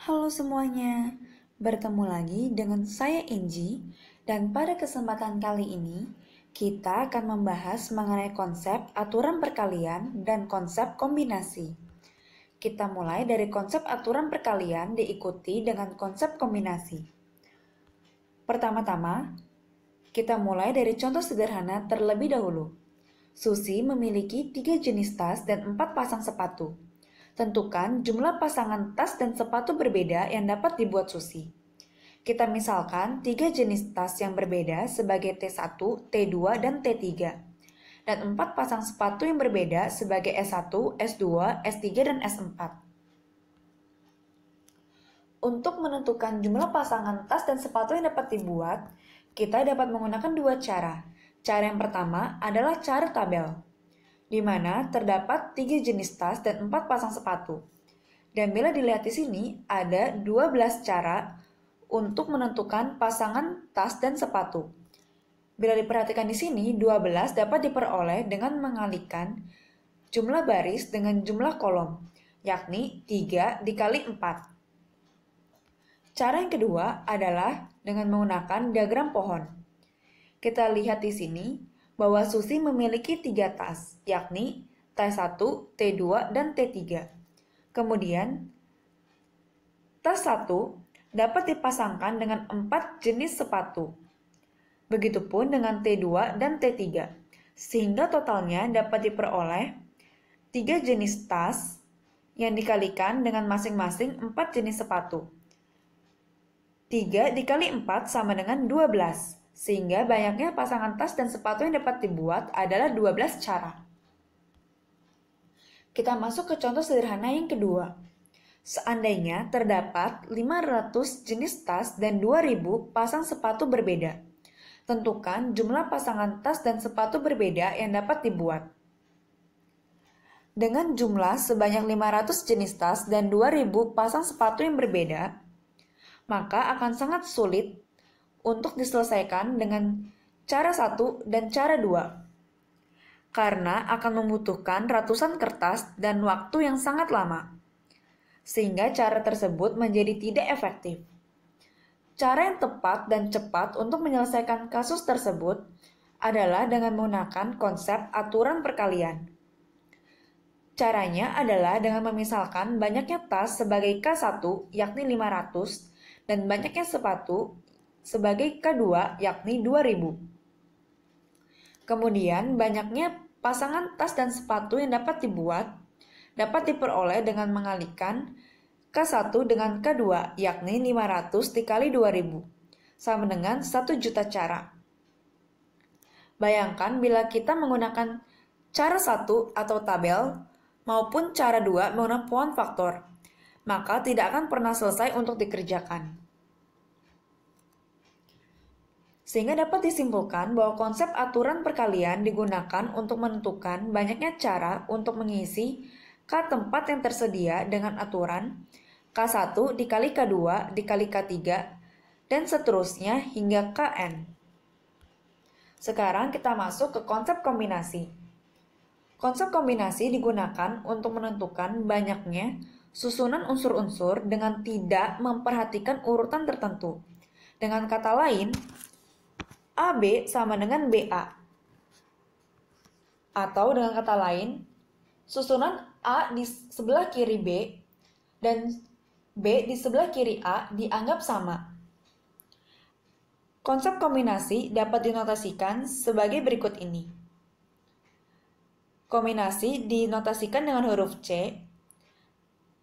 Halo semuanya, bertemu lagi dengan saya Inji dan pada kesempatan kali ini kita akan membahas mengenai konsep aturan perkalian dan konsep kombinasi. Kita mulai dari konsep aturan perkalian diikuti dengan konsep kombinasi. Pertama-tama, kita mulai dari contoh sederhana terlebih dahulu. Susi memiliki tiga jenis tas dan empat pasang sepatu. Tentukan jumlah pasangan tas dan sepatu berbeda yang dapat dibuat susi. Kita misalkan tiga jenis tas yang berbeda sebagai T1, T2, dan T3. Dan empat pasang sepatu yang berbeda sebagai S1, S2, S3, dan S4. Untuk menentukan jumlah pasangan tas dan sepatu yang dapat dibuat, kita dapat menggunakan dua cara. Cara yang pertama adalah cara tabel di mana terdapat tiga jenis tas dan empat pasang sepatu. Dan bila dilihat di sini, ada 12 cara untuk menentukan pasangan tas dan sepatu. Bila diperhatikan di sini, 12 dapat diperoleh dengan mengalihkan jumlah baris dengan jumlah kolom, yakni 3 dikali 4. Cara yang kedua adalah dengan menggunakan diagram pohon. Kita lihat di sini, bahwa Susi memiliki tiga tas, yakni T1, T2, dan T3. Kemudian, tas 1 dapat dipasangkan dengan empat jenis sepatu. Begitupun dengan T2 dan T3, sehingga totalnya dapat diperoleh tiga jenis tas yang dikalikan dengan masing-masing 4 jenis sepatu. 3 dikali 4 sama dengan 12. Sehingga banyaknya pasangan tas dan sepatu yang dapat dibuat adalah 12 cara. Kita masuk ke contoh sederhana yang kedua. Seandainya terdapat 500 jenis tas dan 2000 pasang sepatu berbeda. Tentukan jumlah pasangan tas dan sepatu berbeda yang dapat dibuat. Dengan jumlah sebanyak 500 jenis tas dan 2000 pasang sepatu yang berbeda, maka akan sangat sulit untuk diselesaikan dengan cara satu dan cara dua, karena akan membutuhkan ratusan kertas dan waktu yang sangat lama, sehingga cara tersebut menjadi tidak efektif. Cara yang tepat dan cepat untuk menyelesaikan kasus tersebut adalah dengan menggunakan konsep aturan perkalian. Caranya adalah dengan memisalkan banyaknya tas sebagai K1 yakni 500 dan banyaknya sepatu sebagai kedua yakni 2000. Kemudian banyaknya pasangan tas dan sepatu yang dapat dibuat dapat diperoleh dengan mengalikan K1 dengan K2 yakni 500 dikali 2000 sama dengan 1 juta cara. Bayangkan bila kita menggunakan cara 1 atau tabel maupun cara 2 menggunakan pohon faktor, maka tidak akan pernah selesai untuk dikerjakan. Sehingga dapat disimpulkan bahwa konsep aturan perkalian digunakan untuk menentukan banyaknya cara untuk mengisi K tempat yang tersedia dengan aturan K1 dikali K2 dikali K3 dan seterusnya hingga Kn. Sekarang kita masuk ke konsep kombinasi. Konsep kombinasi digunakan untuk menentukan banyaknya susunan unsur-unsur dengan tidak memperhatikan urutan tertentu. Dengan kata lain, AB sama dengan BA. Atau dengan kata lain, susunan A di sebelah kiri B dan B di sebelah kiri A dianggap sama. Konsep kombinasi dapat dinotasikan sebagai berikut ini. Kombinasi dinotasikan dengan huruf C,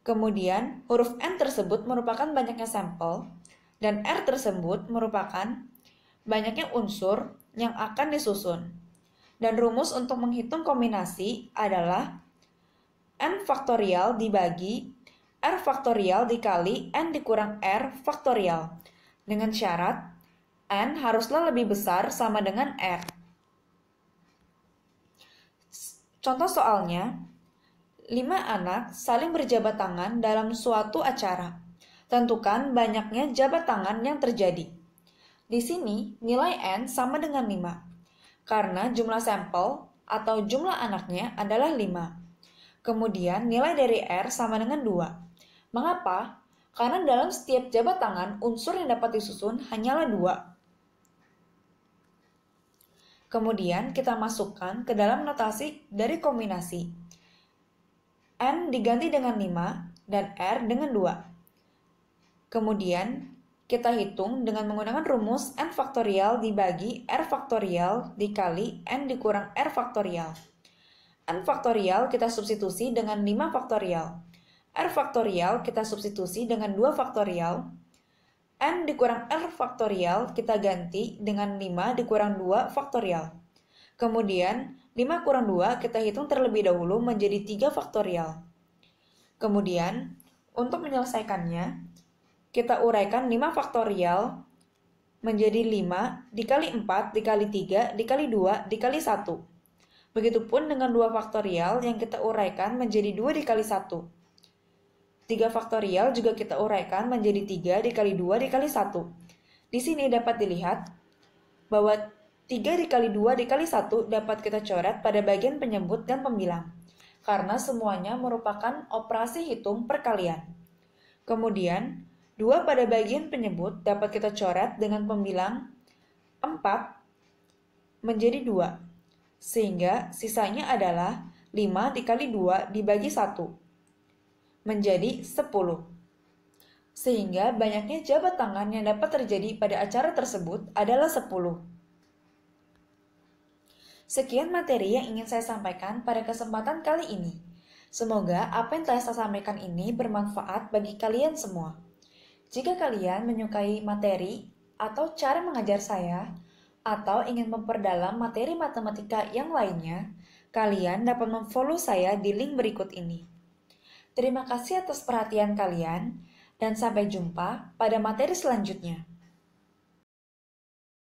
kemudian huruf N tersebut merupakan banyaknya sampel, dan R tersebut merupakan banyaknya unsur yang akan disusun. Dan rumus untuk menghitung kombinasi adalah n faktorial dibagi r faktorial dikali n dikurang r faktorial dengan syarat n haruslah lebih besar sama dengan r. Contoh soalnya, 5 anak saling berjabat tangan dalam suatu acara. Tentukan banyaknya jabat tangan yang terjadi. Di sini, nilai N sama dengan 5, karena jumlah sampel atau jumlah anaknya adalah 5. Kemudian, nilai dari R sama dengan 2. Mengapa? Karena dalam setiap jabat tangan, unsur yang dapat disusun hanyalah 2. Kemudian, kita masukkan ke dalam notasi dari kombinasi. N diganti dengan 5 dan R dengan 2. Kemudian, kita hitung dengan menggunakan rumus n faktorial dibagi r faktorial dikali n dikurang r faktorial. n faktorial kita substitusi dengan 5 faktorial. r faktorial kita substitusi dengan 2 faktorial. n dikurang r faktorial kita ganti dengan 5 dikurang 2 faktorial. Kemudian, 5 kurang 2 kita hitung terlebih dahulu menjadi 3 faktorial. Kemudian, untuk menyelesaikannya, kita uraikan 5 faktorial menjadi 5 dikali 4 dikali 3 dikali 2 dikali 1. Begitupun dengan 2 faktorial yang kita uraikan menjadi 2 dikali 1. 3 faktorial juga kita uraikan menjadi 3 dikali 2 dikali 1. Di sini dapat dilihat bahwa 3 dikali 2 dikali 1 dapat kita coret pada bagian penyebut dan pembilang karena semuanya merupakan operasi hitung perkalian. Kemudian, Dua pada bagian penyebut dapat kita coret dengan pembilang 4 menjadi 2. Sehingga sisanya adalah 5 dikali 2 dibagi 1 menjadi 10. Sehingga banyaknya jabat tangan yang dapat terjadi pada acara tersebut adalah 10. Sekian materi yang ingin saya sampaikan pada kesempatan kali ini. Semoga apa yang telah saya sampaikan ini bermanfaat bagi kalian semua. Jika kalian menyukai materi atau cara mengajar saya, atau ingin memperdalam materi matematika yang lainnya, kalian dapat memfollow saya di link berikut ini. Terima kasih atas perhatian kalian, dan sampai jumpa pada materi selanjutnya.